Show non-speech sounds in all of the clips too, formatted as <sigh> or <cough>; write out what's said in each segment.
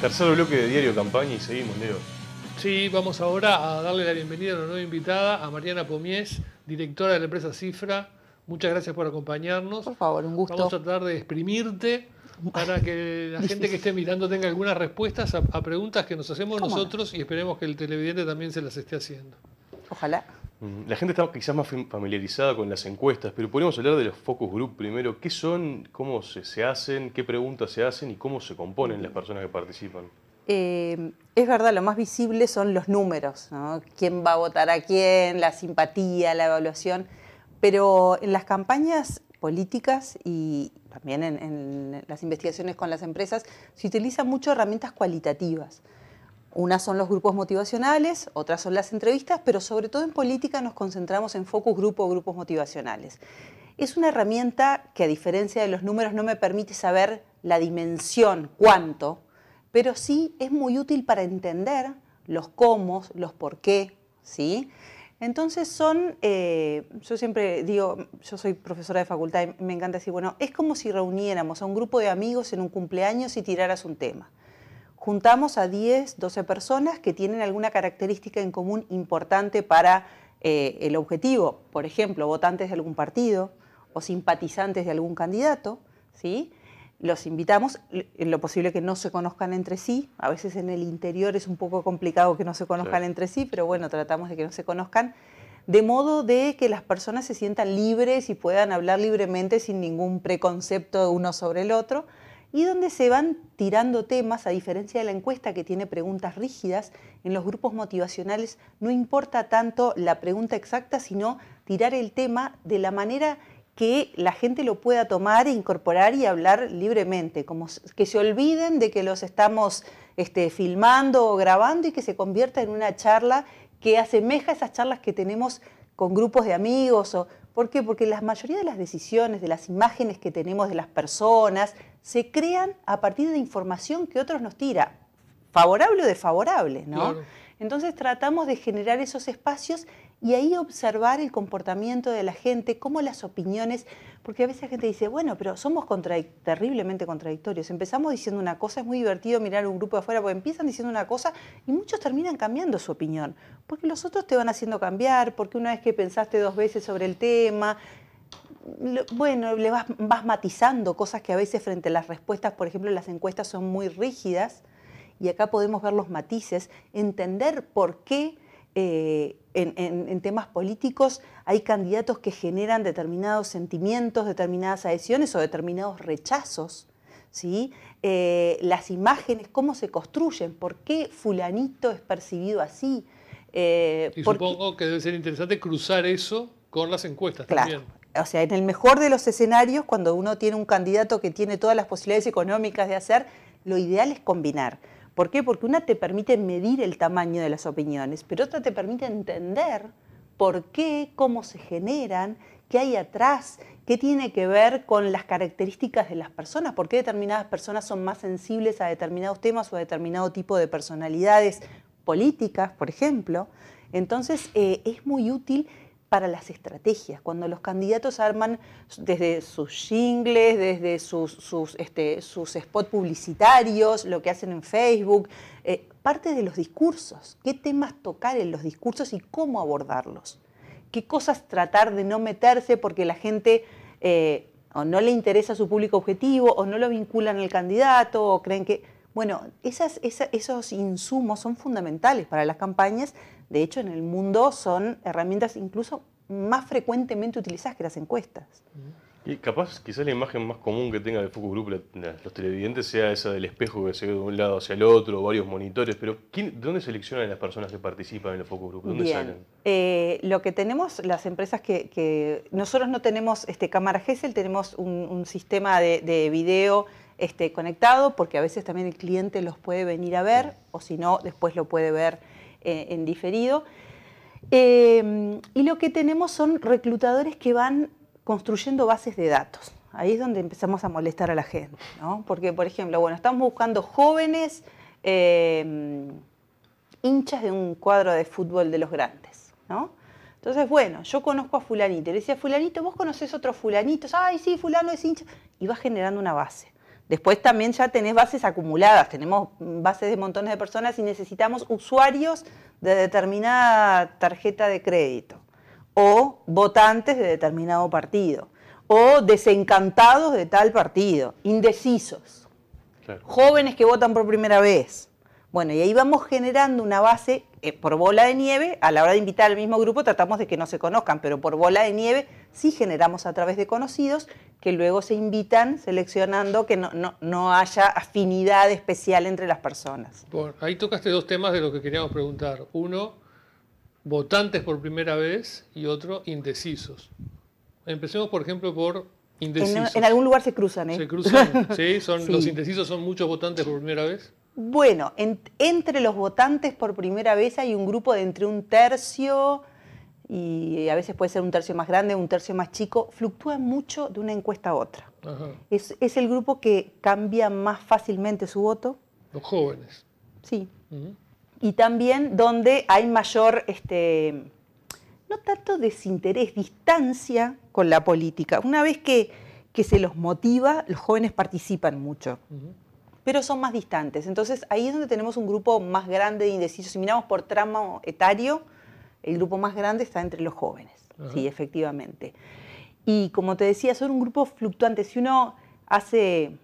Tercer bloque de Diario Campaña y seguimos, Leo. Sí, vamos ahora a darle la bienvenida a la nueva invitada, a Mariana Pomies, directora de la empresa Cifra. Muchas gracias por acompañarnos. Por favor, un gusto. Vamos a tratar de exprimirte para que la <laughs> gente que esté mirando tenga algunas respuestas a, preguntas que nos hacemos nosotros y esperemos que el televidente también se las esté haciendo. Ojalá. La gente está quizás más familiarizada con las encuestas, pero podemos hablar de los focus group primero. ¿Qué son? ¿Cómo se, hacen? ¿Qué preguntas se hacen? ¿Y cómo se componen las personas que participan? Em, es verdad, lo más visible son los números, ¿no? quién va a votar a quién, la simpatía, la evaluación, pero en las campañas políticas y también en, en las investigaciones con las empresas se utilizan mucho herramientas cualitativas. Unas son los grupos motivacionales, otras son las entrevistas, pero sobre todo en política nos concentramos en focus grupo o grupos motivacionales. Es una herramienta que a diferencia de los números no me permite saber la dimensión, cuánto, pero sí es muy útil para entender los cómo, los por qué, ¿sí? Entonces son, eh, yo siempre digo, yo soy profesora de facultad y me encanta decir, bueno, es como si reuniéramos a un grupo de amigos en un cumpleaños y tiraras un tema juntamos a 10, 12 personas que tienen alguna característica en común importante para eh, el objetivo, por ejemplo, votantes de algún partido o simpatizantes de algún candidato, ¿sí? Los invitamos, en lo posible que no se conozcan entre sí, a veces en el interior es un poco complicado que no se conozcan entre sí, pero bueno, tratamos de que no se conozcan, de modo de que las personas se sientan libres y puedan hablar libremente sin ningún preconcepto uno sobre el otro, y donde se van tirando temas, a diferencia de la encuesta que tiene preguntas rígidas, en los grupos motivacionales no importa tanto la pregunta exacta, sino tirar el tema de la manera que la gente lo pueda tomar, incorporar y hablar libremente, como que se olviden de que los estamos este, filmando o grabando y que se convierta en una charla que asemeja a esas charlas que tenemos con grupos de amigos o ¿Por qué? Porque la mayoría de las decisiones, de las imágenes que tenemos de las personas, se crean a partir de información que otros nos tira, favorable o desfavorable, ¿no? Entonces tratamos de generar esos espacios y ahí observar el comportamiento de la gente, cómo las opiniones, porque a veces la gente dice, bueno, pero somos terriblemente contradictorios. Empezamos diciendo una cosa, es muy divertido mirar un grupo de afuera, porque empiezan diciendo una cosa y muchos terminan cambiando su opinión, porque los otros te van haciendo cambiar, porque una vez que pensaste dos veces sobre el tema, bueno, le vas, matizando cosas que a veces frente a las respuestas, por ejemplo, las encuestas son muy rígidas y acá podemos ver los matices, entender por qué eh, en, temas políticos hay candidatos que generan determinados sentimientos, determinadas adhesiones o determinados rechazos. ¿sí? Eh, las imágenes, cómo se construyen, por qué fulanito es percibido así. Eh, y supongo que debe ser interesante cruzar eso con las encuestas también o sea, en el mejor de los escenarios, cuando uno tiene un candidato que tiene todas las posibilidades económicas de hacer, lo ideal es combinar. ¿Por qué? Porque una te permite medir el tamaño de las opiniones, pero otra te permite entender por qué, cómo se generan, qué hay atrás, qué tiene que ver con las características de las personas, por qué determinadas personas son más sensibles a determinados temas o a determinado tipo de personalidades políticas, por ejemplo. Entonces eh, es muy útil para las estrategias, cuando los candidatos arman desde sus jingles, desde sus, sus, este, spots publicitarios, lo que hacen en Facebook, eh, parte de los discursos, qué temas tocar en los discursos y cómo abordarlos, qué cosas tratar de no meterse porque la gente eh, o no le interesa su público objetivo o no lo vinculan al candidato o creen que... Bueno, esas, esos insumos son fundamentales para las campañas. De hecho, en el mundo son herramientas incluso más frecuentemente utilizadas que las encuestas. Y capaz, quizás la imagen más común que tenga de Focus Group los televidentes sea esa del espejo que se ve de un lado hacia el otro, varios monitores, pero ¿quién, ¿de dónde seleccionan las personas que participan en los Focus Group? ¿Dónde Bien. salen? Eh, lo que tenemos, las empresas que, nosotros no tenemos este, cámara Gesell, tenemos un, sistema de video este, conectado, porque a veces también el cliente los puede venir a ver, o si no, después lo puede ver eh, en diferido. Em, y lo que tenemos son reclutadores que van construyendo bases de datos. Ahí es donde empezamos a molestar a la gente, ¿no? Porque, por ejemplo, bueno, estamos buscando jóvenes em, hinchas de un cuadro de fútbol de los grandes, Entonces, bueno, yo conozco a fulanito, le decía, fulanito, vos conocés otro fulanitos ay, sí, fulano es hincha, y va generando una base. Después también ya tenés bases acumuladas, tenemos bases de montones de personas y necesitamos usuarios de determinada tarjeta de crédito o votantes de determinado partido o desencantados de tal partido, indecisos, jóvenes que votan por primera vez. Bueno, y ahí vamos generando una base eh, por bola de nieve, a la hora de invitar al mismo grupo tratamos de que no se conozcan, pero por bola de nieve sí generamos a través de conocidos que luego se invitan seleccionando que no, haya afinidad especial entre las personas. ahí tocaste dos temas de lo que queríamos preguntar. Uno, votantes por primera vez y otro, indecisos. Empecemos, por ejemplo, por indecisos. En, algún lugar se cruzan, ¿eh? Se cruzan, <laughs> ¿sí? Son, ¿Los indecisos son muchos votantes por primera vez? Bueno, entre los votantes por primera vez hay un grupo de entre un tercio y a veces puede ser un tercio más grande, un tercio más chico, fluctúa mucho de una encuesta a otra. Es, es, el grupo que cambia más fácilmente su voto. Los jóvenes. Sí. Y también donde hay mayor, este, no tanto desinterés, distancia con la política. Una vez que, que se los motiva, los jóvenes participan mucho. Pero son más distantes. Entonces ahí es donde tenemos un grupo más grande de indecisos. Si miramos por tramo etario, el grupo más grande está entre los jóvenes, sí, efectivamente. Y como te decía, son un grupo fluctuante. Si uno hace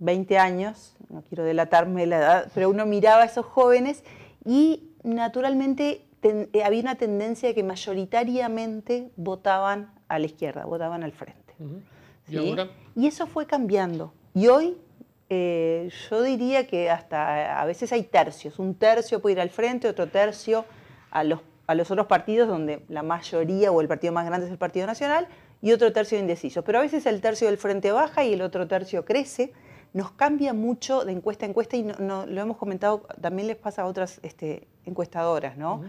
20 años, no quiero delatarme la edad, pero uno miraba a esos jóvenes y naturalmente eh, había una tendencia que mayoritariamente votaban a la izquierda, votaban al frente. ¿Y, ¿Y, eso fue cambiando. Y hoy eh, yo diría que hasta a veces hay tercios. Un tercio puede ir al frente, otro tercio a los a los otros partidos donde la mayoría o el partido más grande es el Partido Nacional y otro tercio indeciso. Pero a veces el tercio del frente baja y el otro tercio crece. Nos cambia mucho de encuesta a encuesta y no, lo hemos comentado, también les pasa a otras este, encuestadoras, ¿no?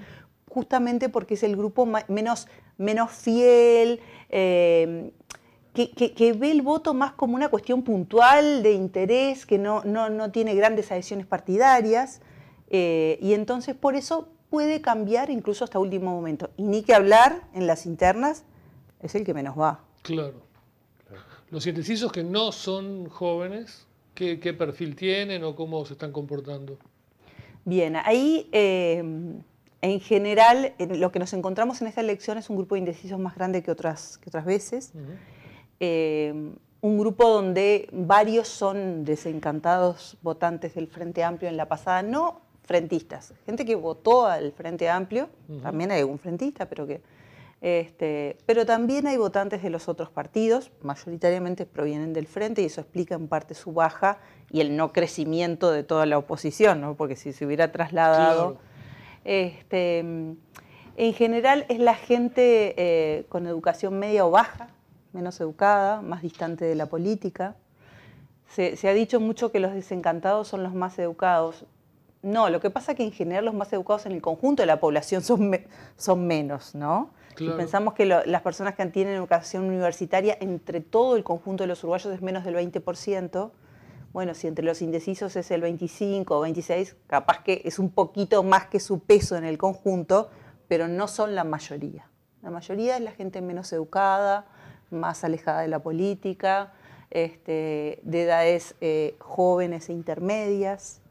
Justamente porque es el grupo menos, menos fiel, em, que, ve el voto más como una cuestión puntual de interés, que no, no, tiene grandes adhesiones partidarias. Eh, y entonces por eso puede cambiar incluso hasta último momento. Y ni que hablar en las internas es el que menos va. Claro. Los indecisos que no son jóvenes, ¿qué, perfil tienen o cómo se están comportando? Bien, ahí em, en general lo que nos encontramos en esta elección es un grupo de indecisos más grande que otras, que otras veces. Em, un grupo donde varios son desencantados votantes del Frente Amplio en la pasada, no frentistas, gente que votó al Frente Amplio, también hay un frentista, pero que... Este, pero también hay votantes de los otros partidos, mayoritariamente provienen del frente y eso explica en parte su baja y el no crecimiento de toda la oposición, ¿no? porque si se hubiera trasladado... Este, en general es la gente eh, con educación media o baja, menos educada, más distante de la política. se, ha dicho mucho que los desencantados son los más educados. No, lo que pasa es que en general los más educados en el conjunto de la población son, menos, ¿no? Y pensamos que las personas que tienen educación universitaria entre todo el conjunto de los uruguayos es menos del 20%. Bueno, si entre los indecisos es el 25 o 26, capaz que es un poquito más que su peso en el conjunto, pero no son la mayoría. La mayoría es la gente menos educada, más alejada de la política, este, de edades eh, jóvenes e intermedias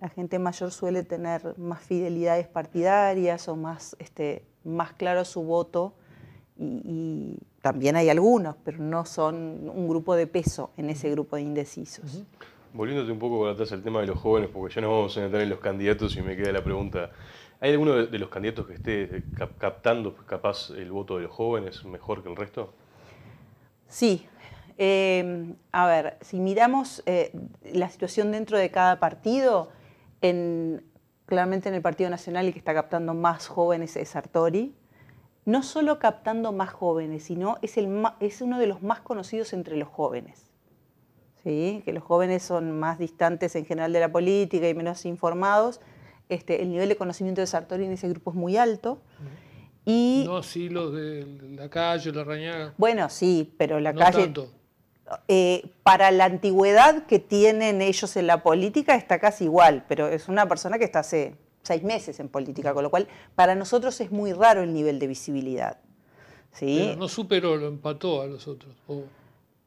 la gente mayor suele tener más fidelidades partidarias o más, este, más claro su voto y, también hay algunos, pero no son un grupo de peso en ese grupo de indecisos. Volviéndote un poco atrás al tema de los jóvenes, porque ya no vamos a entrar en los candidatos y me queda la pregunta, ¿hay alguno de los candidatos que esté eh, captando pues, capaz el voto de los jóvenes mejor que el resto? Sí, eh, a ver, si miramos eh, la situación dentro de cada partido, en, claramente en el Partido Nacional y que está captando más jóvenes es Sartori. No solo captando más jóvenes, sino es, el, es uno de los más conocidos entre los jóvenes. Que los jóvenes son más distantes en general de la política y menos informados. Este, el nivel de conocimiento de Sartori en ese grupo es muy alto. no, sí, los de la calle, la rañaga. Bueno, sí, pero la calle. Eh, para la antigüedad que tienen ellos en la política está casi igual, pero es una persona que está hace seis meses en política, con lo cual para nosotros es muy raro el nivel de visibilidad. ¿sí? Pero no superó, lo empató a los otros.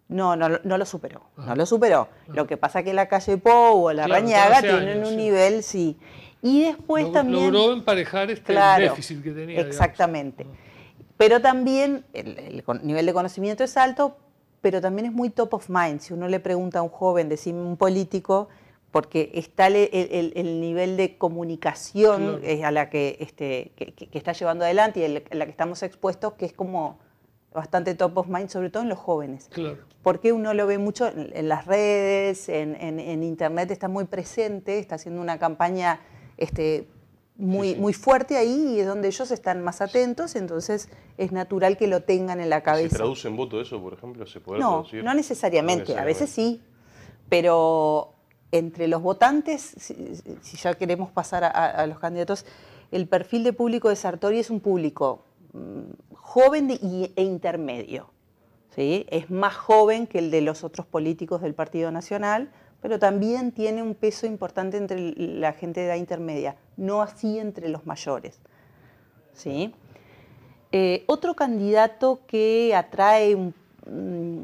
No, no, no, lo superó, ah. no lo superó. Ah. Lo que pasa es que la calle Pou o la Rañaga tienen un nivel, sí. Y después también... Logró emparejar este claro, déficit que tenía. Exactamente. Ah. Pero también el nivel de conocimiento es alto, pero también es muy top of mind. Si uno le pregunta a un joven, decime un político, porque está el, nivel de comunicación a la que, este, está llevando adelante y a la que estamos expuestos, que es como bastante top of mind, sobre todo en los jóvenes. Claro. Porque uno lo ve mucho en, las redes, en, Internet, está muy presente, está haciendo una campaña este, muy, muy fuerte ahí y es donde ellos están más atentos, entonces es natural que lo tengan en la cabeza. ¿Se traduce en voto eso, por ejemplo? no, no necesariamente, a veces sí, pero entre los votantes, si, ya queremos pasar a, los candidatos, el perfil de público de Sartori es un público mm, joven e intermedio. Es más joven que el de los otros políticos del Partido Nacional, pero también tiene un peso importante entre la gente de edad intermedia, no así entre los mayores. Eh, otro candidato que atrae mm,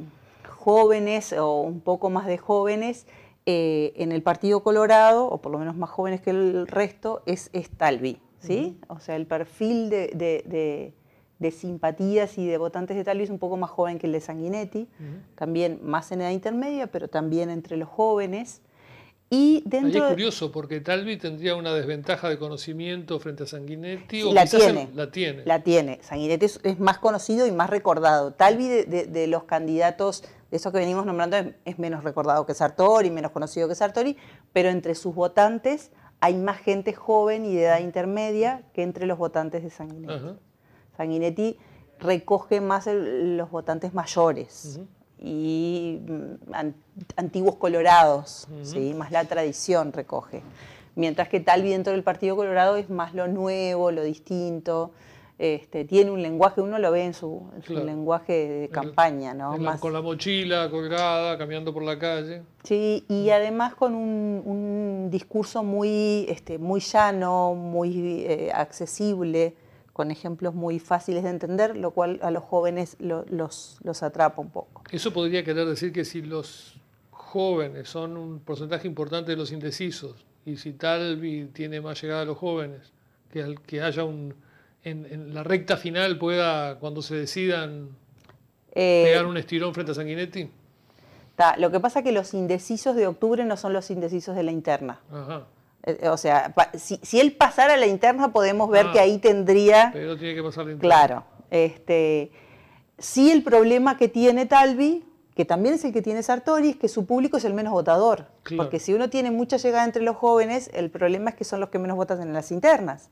jóvenes o un poco más de jóvenes eh, en el Partido Colorado, o por lo menos más jóvenes que el resto, es Stalvi. ¿sí? O sea, el perfil de de simpatías y de votantes de Talvi es un poco más joven que el de Sanguinetti, también más en edad intermedia, pero también entre los jóvenes. Y dentro es curioso, porque Talvi tendría una desventaja de conocimiento frente a Sanguinetti. O la, tiene, la tiene. La tiene. Sanguinetti es, más conocido y más recordado. Talvi, de, de, los candidatos, de esos que venimos nombrando, es, menos recordado que Sartori, menos conocido que Sartori, pero entre sus votantes hay más gente joven y de edad intermedia que entre los votantes de Sanguinetti. Sanguinetti recoge más los votantes mayores y mm, antiguos colorados, ¿sí? más la tradición recoge. Mientras que Talvi dentro del Partido Colorado es más lo nuevo, lo distinto. Este, tiene un lenguaje, uno lo ve en su, lenguaje de campaña, ¿no? más... Con la mochila colgada, caminando por la calle. Sí, y además con un, discurso muy, este, muy llano, muy eh, accesible con ejemplos muy fáciles de entender, lo cual a los jóvenes los, atrapa un poco. Eso podría querer decir que si los jóvenes son un porcentaje importante de los indecisos, y si Talvi tiene más llegada a los jóvenes, que, al, que haya un, en, la recta final pueda, cuando se decidan, eh, pegar un estirón frente a Sanguinetti? lo que pasa es que los indecisos de octubre no son los indecisos de la interna. Ajá. Eh, eh, o sea, si, él pasara a la interna podemos ver que ah. ahí tendría... Pero tiene que pasar la interna. Claro. Este, sí el problema que tiene Talvi, que también es el que tiene Sartori, es que su público es el menos votador. Porque si uno tiene mucha llegada entre los jóvenes, el problema es que son los que menos votan en las internas.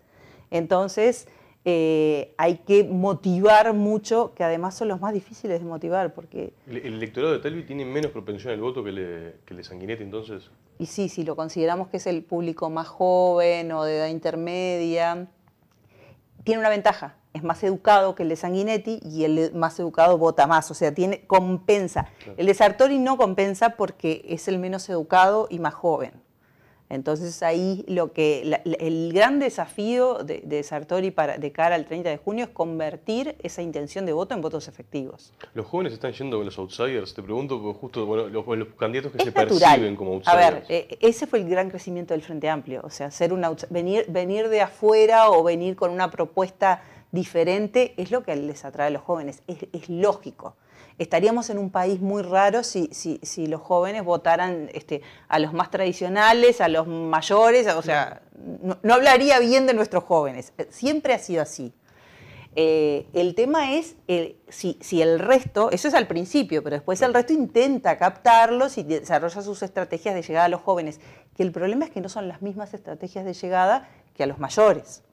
Entonces, eh, hay que motivar mucho, que además son los más difíciles de motivar. porque ¿El, electorado de Telvi tiene menos propensión al voto que le, que le entonces? Y sí, si lo consideramos que es el público más joven o de edad intermedia, tiene una ventaja, es más educado que el de Sanguinetti y el más educado vota más, o sea, tiene, compensa. El de Sartori no compensa porque es el menos educado y más joven. Entonces ahí lo que el gran desafío de, Sartori para, de cara al 30 de junio es convertir esa intención de voto en votos efectivos. Los jóvenes están yendo con los outsiders, te pregunto, pues, justo pues, los, candidatos que se perciben como outsiders. A ver, eh, ese fue el gran crecimiento del Frente Amplio, o sea, ser un venir, venir de afuera o venir con una propuesta diferente es lo que les atrae a los jóvenes, es lógico estaríamos en un país muy raro si, los jóvenes votaran este, a los más tradicionales, a los mayores, o sea, no, hablaría bien de nuestros jóvenes. Siempre ha sido así. Eh, el tema es si, si, el resto, eso es al principio, pero después el resto intenta captarlos y desarrolla sus estrategias de llegada a los jóvenes, que el problema es que no son las mismas estrategias de llegada que a los mayores.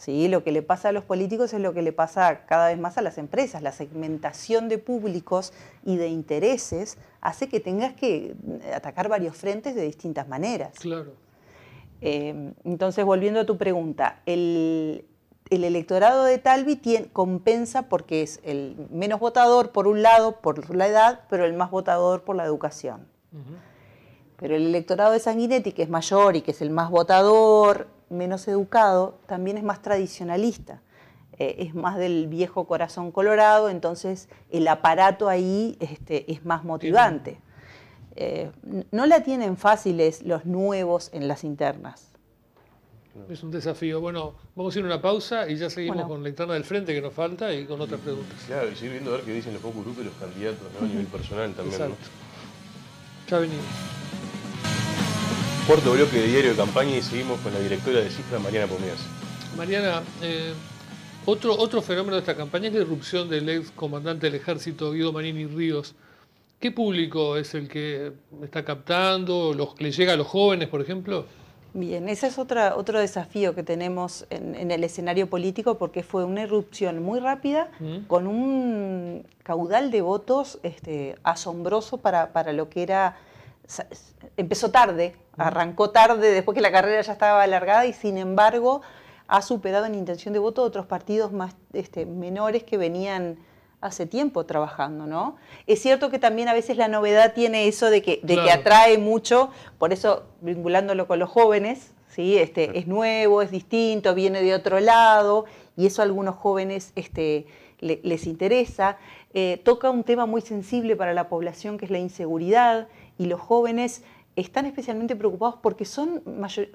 ¿sí? Lo que le pasa a los políticos es lo que le pasa cada vez más a las empresas. La segmentación de públicos y de intereses hace que tengas que mm, atacar varios frentes de distintas maneras. Claro. Eh, entonces, volviendo a tu pregunta, el, electorado de Talvi compensa porque es el menos votador por un lado por la edad, pero el más votador por la educación. Pero el electorado de Sanguinetti, que es mayor y que es el más votador, menos educado, también es más tradicionalista, eh, es más del viejo corazón colorado, entonces el aparato ahí este, es más motivante. Eh, no la tienen fáciles los nuevos en las internas. Es un desafío. Bueno, vamos a ir a una pausa y ya seguimos con la interna del frente que nos falta y con otras preguntas. Claro, y viendo a ver qué dicen los pocos grupos y los candidatos a nivel personal también. Exacto cuarto bloque de Diario de Campaña y seguimos con la directora de cifras, Mariana Pomías. Mariana, eh, otro, otro fenómeno de esta campaña es la irrupción del ex comandante del ejército Guido Marini Ríos. ¿Qué público es el que está captando? Los, ¿Le llega a los jóvenes, por ejemplo? Bien, ese es otra, otro desafío que tenemos en, el escenario político porque fue una irrupción muy rápida mm. con un caudal de votos este, asombroso para, para, lo que era empezó tarde, arrancó tarde después que la carrera ya estaba alargada y sin embargo ha superado en intención de voto otros partidos más este, menores que venían hace tiempo trabajando, ¿no? Es cierto que también a veces la novedad tiene eso de que, atrae mucho, por eso vinculándolo con los jóvenes, ¿sí? Este, es nuevo, es distinto, viene de otro lado, y eso a algunos jóvenes este, les interesa. Eh, toca un tema muy sensible para la población que es la inseguridad y los jóvenes están especialmente preocupados porque son,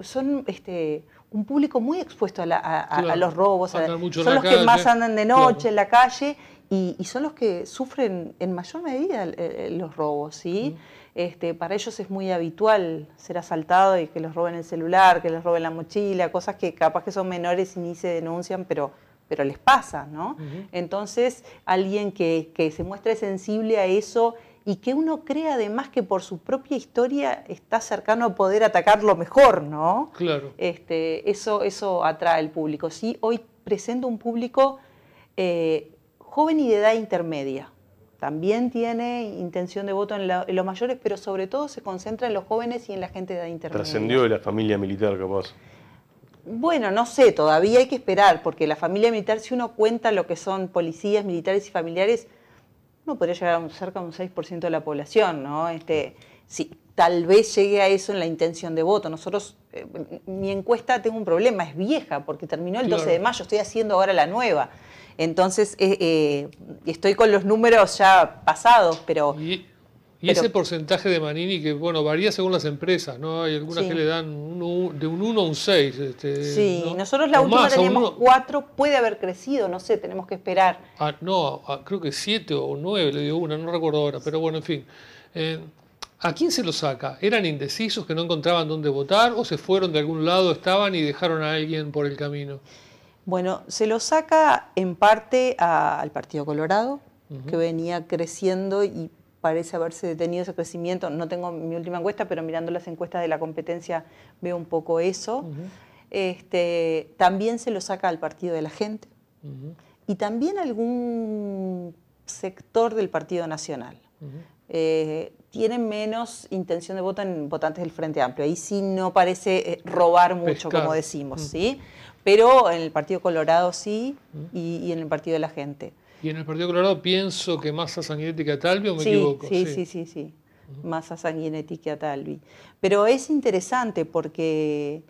son este, un público muy expuesto a, los robos, son los que más andan de noche en la calle y, son los que sufren en mayor medida eh, eh, los robos. ¿sí? Mm. Este, para ellos es muy habitual ser asaltado y que los roben el celular, que les roben la mochila, cosas que capaz que son menores y ni se denuncian, pero pero les pasa, ¿no? Entonces, alguien que, que, se muestre sensible a eso y que uno cree además que por su propia historia está cercano a poder atacar lo mejor, ¿no? Claro. Este, eso, eso atrae al público. Sí, hoy presento un público eh, joven y de edad intermedia. También tiene intención de voto en, en, los mayores, pero sobre todo se concentra en los jóvenes y en la gente de edad intermedia. Trascendió de la familia militar, capaz. Bueno, no sé, todavía hay que esperar, porque la familia militar, si uno cuenta lo que son policías, militares y familiares, no podría llegar a un, cerca de un 6% de la población, ¿no? Este, tal vez llegue a eso en la intención de voto. Nosotros, eh, mi encuesta tengo un problema, es vieja, porque terminó el 12 de mayo, estoy haciendo ahora la nueva. Entonces, eh, eh, estoy con los números ya pasados, pero... Y ese porcentaje de Manini que, bueno, varía según las empresas, ¿no? Hay algunas que le dan de un 1 a un 6. Este, sí, nosotros la última teníamos 4, puede haber crecido, no sé, tenemos que esperar. Ah, no, creo que 7 o 9 le dio una, no recuerdo ahora, pero bueno, en fin. Eh, ¿A quién se lo saca? ¿Eran indecisos que no encontraban dónde votar o se fueron de algún lado, estaban y dejaron a alguien por el camino? Bueno, se lo saca en parte al Partido Colorado, que venía creciendo y parece haberse detenido ese crecimiento. No tengo mi última encuesta, pero mirando las encuestas de la competencia veo un poco eso. este, también se lo saca al partido de la gente y también algún sector del Partido Nacional. Eh, tienen menos intención de voto en votantes del Frente Amplio. Ahí sí no parece eh, robar mucho, como decimos, ¿sí? Pero en el Partido Colorado sí y, y en el Partido de la Gente. ¿Y en el Partido Colorado pienso que más Sanguinetti que Talvi o me equivoco? Sí, sí, sí, sí. más a Sanguinetti Talvi. Pero es interesante porque,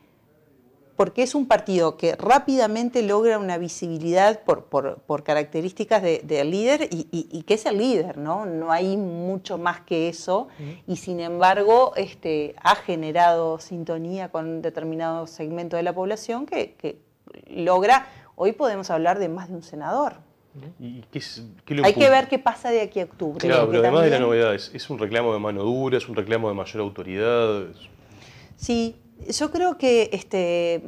porque es un partido que rápidamente logra una visibilidad por, por, características del líder y, que es el líder, ¿no? No hay mucho más que eso y sin embargo este, ha generado sintonía con un determinado segmento de la población que logra, hoy podemos hablar de más de un senador. Hay que ver qué pasa de aquí a octubre. Claro, pero además de la novedad, es, un reclamo de mano dura, es un reclamo de mayor autoridad. Sí, yo creo que este,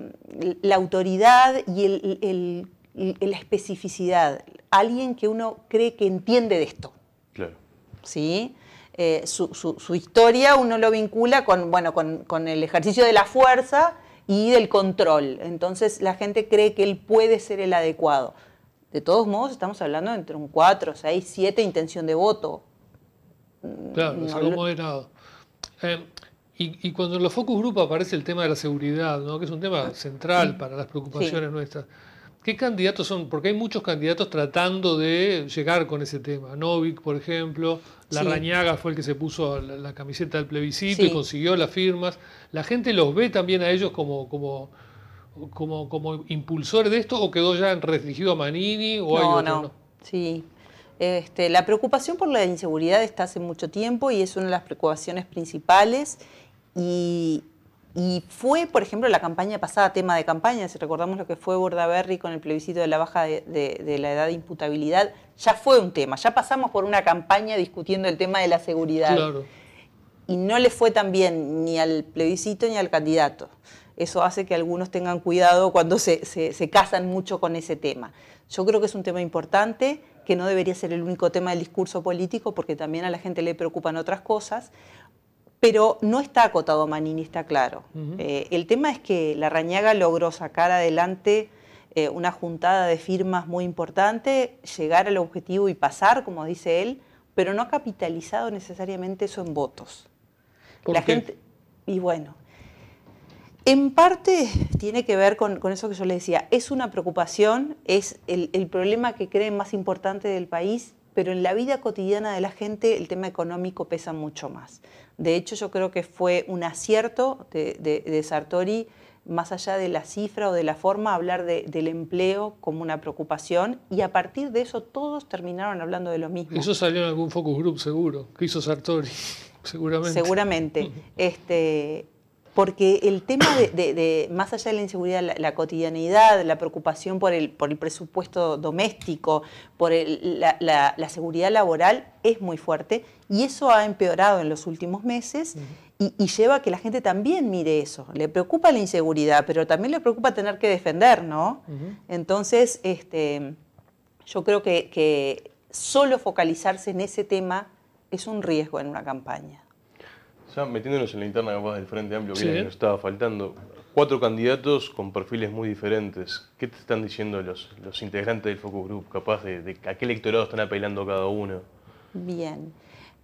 la autoridad y la especificidad, alguien que uno cree que entiende de esto. Claro. ¿Sí? Eh, su, historia uno lo vincula con el ejercicio de la fuerza y del control. Entonces la gente cree que él puede ser el adecuado. De todos modos, estamos hablando entre un 4, 6, 7 intención de voto. Mm, claro, es algo moderado. Em, y, cuando en los focus group aparece el tema de la seguridad, ¿no? que es un tema ah, central para las preocupaciones nuestras, ¿qué candidatos son? Porque hay muchos candidatos tratando de llegar con ese tema. Novik, por ejemplo, la fue el que se puso la, camiseta del plebiscito y consiguió las firmas. La gente los ve también a ellos como, como como, impulsor de esto o quedó ya restringido a Manini? O no, hay no, sí. Este, la preocupación por la inseguridad está hace mucho tiempo y es una de las preocupaciones principales y, fue, por ejemplo, la campaña pasada, tema de campaña, si recordamos lo que fue Bordaberry con el plebiscito de la baja de, la edad de imputabilidad, ya fue un tema, ya pasamos por una campaña discutiendo el tema de la seguridad. Claro. Y no le fue tan bien ni al plebiscito ni al candidato eso hace que algunos tengan cuidado cuando se, casan mucho con ese tema. Yo creo que es un tema importante, que no debería ser el único tema del discurso político, porque también a la gente le preocupan otras cosas, pero no está acotado Manini, está claro. Eh, el tema es que la logró sacar adelante eh, una juntada de firmas muy importante, llegar al objetivo y pasar, como dice él, pero no ha capitalizado necesariamente eso en votos. la gente y bueno, en parte tiene que ver con, eso que yo le decía, es una preocupación, es el, problema que creen más importante del país, pero en la vida cotidiana de la gente el tema económico pesa mucho más. De hecho, yo creo que fue un acierto de, Sartori, más allá de la cifra o de la forma, hablar del empleo como una preocupación y a partir de eso todos terminaron hablando de lo mismo. Eso salió en algún focus group seguro, que hizo Sartori, <laughs> seguramente. Seguramente. <laughs> Este, porque el tema de, más allá de la inseguridad, la, cotidianidad, la preocupación por el, por el presupuesto doméstico, por la, seguridad laboral, es muy fuerte y eso ha empeorado en los últimos meses. Y, lleva a que la gente también mire eso. Le preocupa la inseguridad, pero también le preocupa tener que defender, ¿no? Entonces, este, yo creo que solo focalizarse en ese tema es un riesgo en una campaña metiéndonos en la interna del Frente Amplio, que nos estaba faltando, cuatro candidatos con perfiles muy diferentes. ¿Qué te están diciendo los, los integrantes del Focus Group? Capaz de, a qué electorado están apelando cada uno. Bien.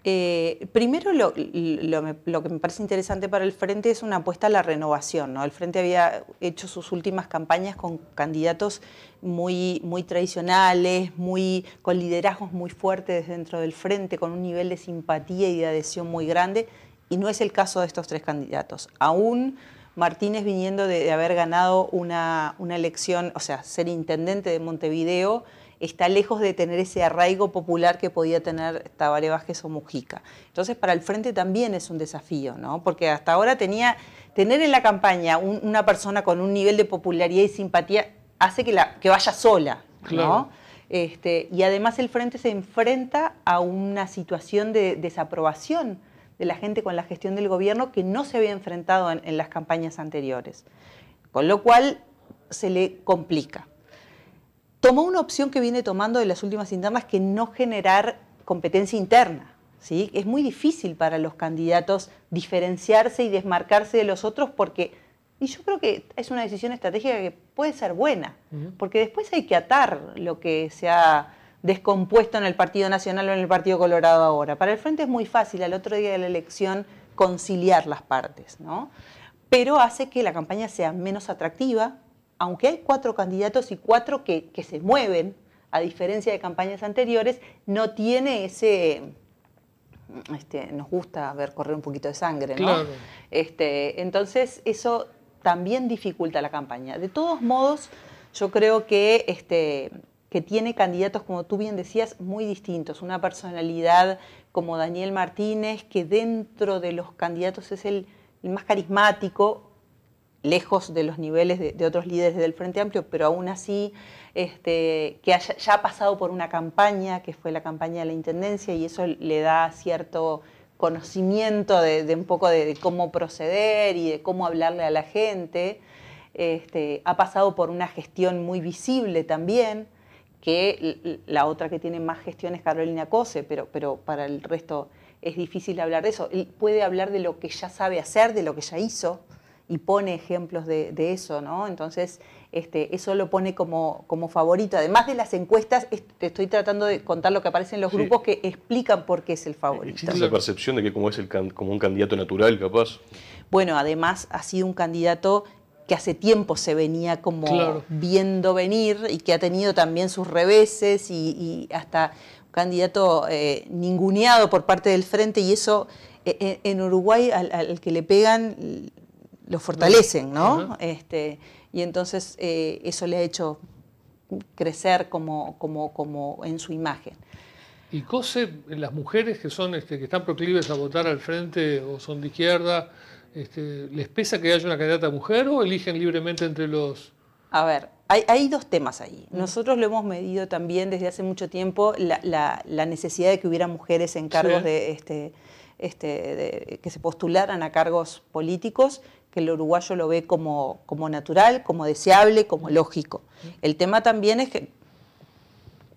Eh, primero, lo, que me parece interesante para el Frente es una apuesta a la renovación. ¿no? El Frente había hecho sus últimas campañas con candidatos muy, muy tradicionales, muy, con liderazgos muy fuertes dentro del Frente, con un nivel de simpatía y de adhesión muy grande, y no es el caso de estos tres candidatos. Aún Martínez viniendo de, haber ganado una, elección, o sea, ser intendente de Montevideo, está lejos de tener ese arraigo popular que podía tener Tabaré Vázquez o Mujica. Entonces, para el frente también es un desafío, ¿no? Porque hasta ahora tenía, tener en la campaña una persona con un nivel de popularidad y simpatía hace que, la, que vaya sola, ¿no? Este, y además el frente se enfrenta a una situación de desaprobación de la gente con la gestión del gobierno que no se había enfrentado en, las campañas anteriores. Con lo cual se le complica. Tomó una opción que viene tomando de las últimas internas que no generar competencia interna. ¿Sí? Es muy difícil para los candidatos diferenciarse y desmarcarse de los otros porque, y yo creo que es una decisión estratégica que puede ser buena, porque después hay que atar lo que se ha descompuesto en el Partido Nacional o en el Partido Colorado ahora. Para el Frente es muy fácil al otro día de la elección conciliar las partes, ¿no? Pero hace que la campaña sea menos atractiva, aunque hay cuatro candidatos y cuatro que, que se mueven, a diferencia de campañas anteriores, no tiene ese... Este, nos gusta ver correr un poquito de sangre, ¿no? Este, entonces, eso también dificulta la campaña. De todos modos, yo creo que este, que tiene candidatos, como tú bien decías, muy distintos. Una personalidad como Daniel Martínez, que dentro de los candidatos es el, más carismático, lejos de los niveles de, otros líderes del Frente Amplio, pero aún así este, que ya ha pasado por una campaña, que fue la campaña de la Intendencia, y eso le da cierto conocimiento de, un poco de, cómo proceder y de cómo hablarle a la gente. Este, ha pasado por una gestión muy visible también que la otra que tiene más gestión es Carolina Cose, pero, pero para el resto es difícil hablar de eso. Él puede hablar de lo que ya sabe hacer, de lo que ya hizo, y pone ejemplos de, eso, ¿no? Entonces, este, eso lo pone como, como favorito. Además de las encuestas, te estoy tratando de contar lo que aparece en los grupos que explican por qué es el favorito. ¿Existe la percepción de que como es el como un candidato natural, capaz? Bueno, además ha sido un candidato que hace tiempo se venía como viendo venir y que ha tenido también sus reveses y, hasta un candidato eh, ninguneado por parte del frente y eso e, e, en Uruguay al, que le pegan lo fortalecen, ¿no? Este, y entonces eh, eso le ha hecho crecer como, en su imagen. ¿Y COSE, las mujeres que, son, este, que están proclives a votar al frente o son de izquierda, este, ¿Les pesa que haya una candidata mujer o eligen libremente entre los...? A ver, hay, dos temas ahí. Mm. Nosotros lo hemos medido también desde hace mucho tiempo, la, necesidad de que hubiera mujeres en cargos de... Este, este que se postularan a cargos políticos, que el uruguayo lo ve como, natural, como deseable, como mm. lógico. El tema también es que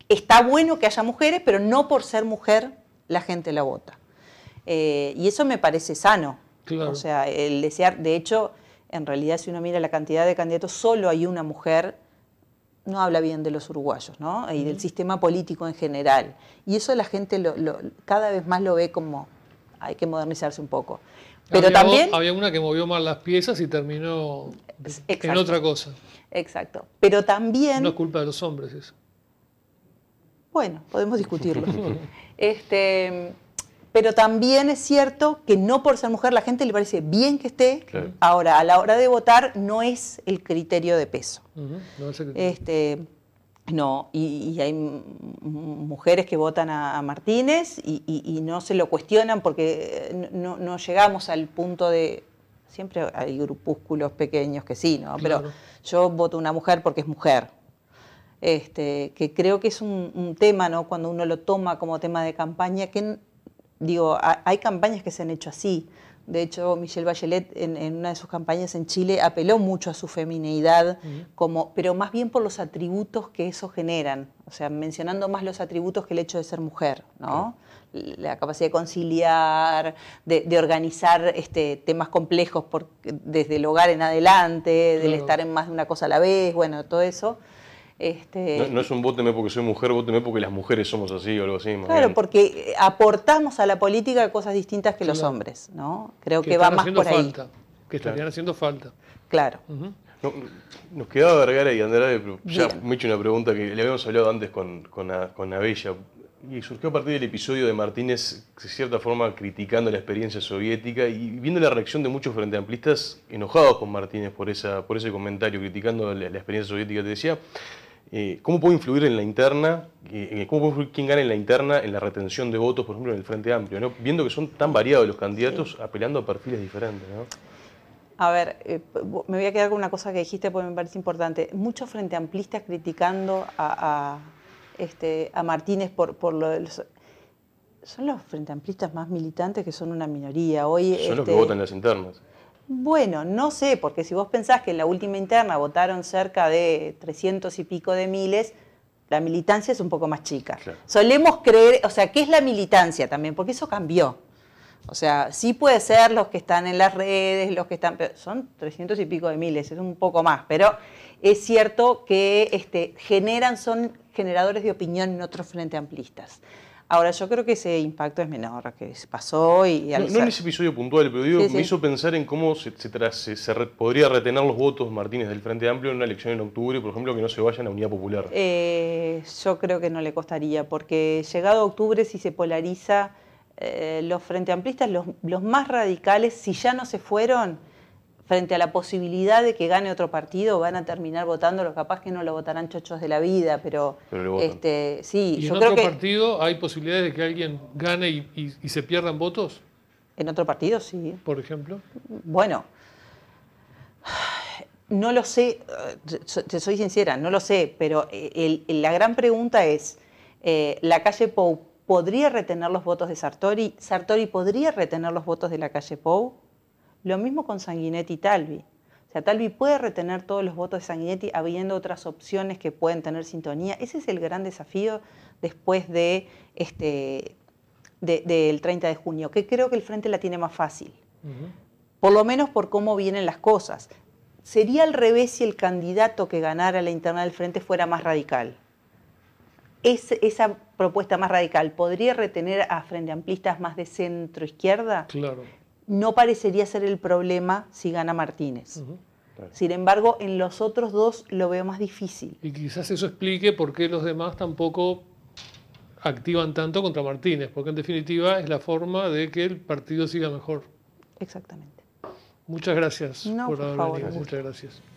está bueno que haya mujeres, pero no por ser mujer la gente la vota. Eh, y eso me parece sano. O sea, el desear, de hecho, en realidad si uno mira la cantidad de candidatos, solo hay una mujer, no habla bien de los uruguayos, ¿no? Y del sistema político en general. Y eso la gente cada vez más lo ve como hay que modernizarse un poco. Pero había también... Había una que movió mal las piezas y terminó en otra cosa. Exacto. Pero también... No es culpa de los hombres eso. Bueno, podemos discutirlo. <laughs> este, pero también es cierto que no por ser mujer la gente le parece bien que esté. Ahora, a la hora de votar no es el criterio de peso. Este, no, y, hay mujeres que votan a, Martínez y, no se lo cuestionan porque eh, no, llegamos al punto de... Siempre hay grupúsculos pequeños que sí, ¿no? Pero yo voto una mujer porque es mujer. Este, que creo que es un, un, tema, ¿no? Cuando uno lo toma como tema de campaña, que digo, hay campañas que se han hecho así. De hecho, Michelle Bachelet en, una de sus campañas en Chile apeló mucho a su femineidad, como, pero más bien por los atributos que eso generan, o sea, mencionando más los atributos que el hecho de ser mujer, ¿no? La capacidad de conciliar, de, organizar este, temas complejos desde el hogar en adelante, del estar en más de una cosa a la vez, bueno, todo eso. Este, no, es un vóteme porque soy mujer, vóteme porque las mujeres somos así o algo así. claro, porque eh, aportamos a la política cosas distintas que los hombres, ¿no? Creo que, va más por ahí. Que estarían haciendo falta. Claro. nos quedaba Vergara y Andrade, ya me he hecho una pregunta que le habíamos hablado antes con, con, Abella y surgió a partir del episodio de Martínez, de cierta forma criticando la experiencia soviética y viendo la reacción de muchos frente enojados con Martínez por, esa, por ese comentario, criticando la, la experiencia soviética, te decía, eh, ¿cómo puede influir en la interna, eh, eh, cómo puede influir quién gana en la interna en la retención de votos, por ejemplo, en el Frente Amplio? Viendo que son tan variados los candidatos apelando a perfiles diferentes. A ver, me voy a quedar con una cosa que dijiste porque me parece importante. Muchos frente amplistas criticando este, a, Martínez por, por lo de los, Son los frente amplistas más militantes que son una minoría. Hoy, son los que este, votan las internas. Bueno, no sé, porque si vos pensás que en la última interna votaron cerca de 300 y pico de miles, la militancia es un poco más chica. Solemos creer, o sea, ¿qué es la militancia también? Porque eso cambió. O sea, sí puede ser los que están en las redes, los que están, son 300 y pico de miles, es un poco más, pero es cierto que este, generan, son generadores de opinión en otros frente amplistas. Ahora, yo creo que ese impacto es menor, que pasó y... no, en ese episodio puntual, pero digo, me hizo pensar en cómo se, se, podría retener los votos Martínez del Frente Amplio en una elección en octubre, por ejemplo, que no se vayan a Unidad Popular. Eh, yo creo que no le costaría, porque llegado octubre si se polariza, eh, los Frente Amplistas, los más radicales, si ya no se fueron frente a la posibilidad de que gane otro partido, van a terminar los capaz que no lo votarán chochos de la vida, pero, este, sí, ¿Y yo en otro partido hay posibilidades de que alguien gane y, se pierdan votos? En otro partido, sí. ¿Por ejemplo? Bueno, no lo sé, eh, te soy sincera, no lo sé, pero eh, la gran pregunta es, eh, ¿la calle Pou podría retener los votos de Sartori? ¿Sartori podría retener los votos de la calle Pou? Lo mismo con Sanguinetti y Talvi. O sea, Talvi puede retener todos los votos de Sanguinetti habiendo otras opciones que pueden tener sintonía. Ese es el gran desafío después de este, del 30 de junio, que creo que el Frente la tiene más fácil. Por lo menos por cómo vienen las cosas. Sería al revés si el candidato que ganara la interna del Frente fuera más radical. esa propuesta más radical podría retener a frente amplistas más de centro izquierda. Claro no parecería ser el problema si gana Martínez. Sin embargo, en los otros dos lo veo más difícil. Y quizás eso explique por qué los demás tampoco activan tanto contra Martínez, porque en definitiva es la forma de que el partido siga mejor. Exactamente. Muchas gracias por, Muchas gracias.